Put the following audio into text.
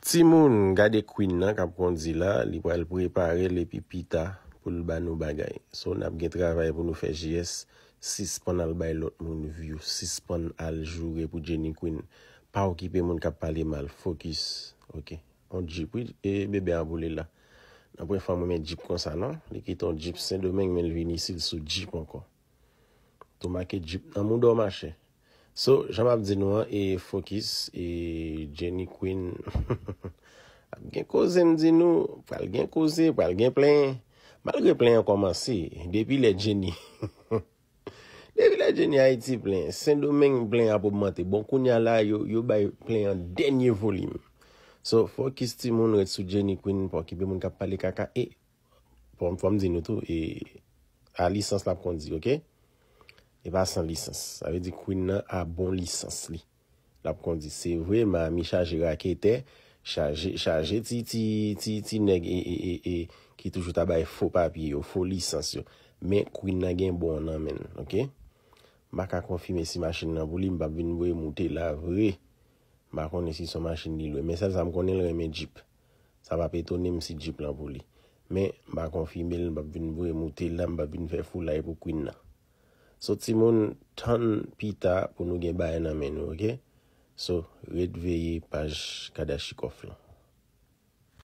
Ti moun gade kwin nan kap kon zi la, li pou el prepare le pi pita pou l ban nou bagay. So nap gen travaye pou nou fe jyes, sis pon al bay lot moun viw, sis pon al jure pou jeni kwin. Pa okipe moun kap pale mal, fokus, ok. On jip, e bebe a bole la. Nan pou en fwa moun men jip konsa nan, li kiton jip, sen domen men vini sil sou jip anko. Ton maket jip nan moun do mwache. So, jama ap di nou an e fokus e Jenny Quinn. A gen kouzen di nou, pou al gen kouze, pou al gen plen. Malge plen yon komanse, depi le Jenny. Depi le Jenny a iti plen, sen do men plen ap obmante, bon kounya la yon bay plen yon denye volim. So, fokus ti moun reti sou Jenny Quinn pou kibe moun kap pale kaka e. Pou mfom di nou tou e a lisans la pou kon di, okey? E pa san lisans. Sa ve di kouin nan a bon lisans li. La pou kon di se vwe ma mi chaje rakete. Chaje ti ti ti ti neg e e e e ki toujou tabay fo papye yo. Fo lisans yo. Men kouin nan gen bon nan men. Ok. Ma ka konfime si masjen nan pou li. Mba bin vwe moutela vwe. Ma konne si son masjen li lwe. Men sel sa mkonnen lwen men jip. Sa pa petone msi jip nan pou li. Men ma konfime lwen mba bin vwe moutela. Mba bin fwe fwola e pou kouin nan. So, Simon ton pita pou nou gen baye nan menou, oke? So, red veyi paj kadashi kofi.